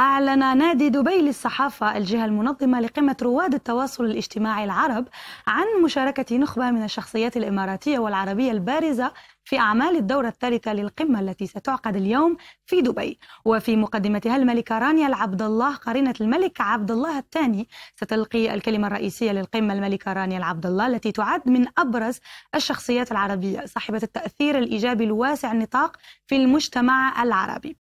أعلن نادي دبي للصحافة الجهة المنظمة لقمة رواد التواصل الاجتماعي العرب عن مشاركة نخبة من الشخصيات الإماراتية والعربية البارزة في أعمال الدورة الثالثة للقمة التي ستعقد اليوم في دبي وفي مقدمتها الملكة رانيا العبد الله قرينة الملك عبد الله الثاني ستلقي الكلمة الرئيسية للقمة الملكة رانيا العبد الله التي تعد من أبرز الشخصيات العربية صاحبة التأثير الإيجابي الواسع النطاق في المجتمع العربي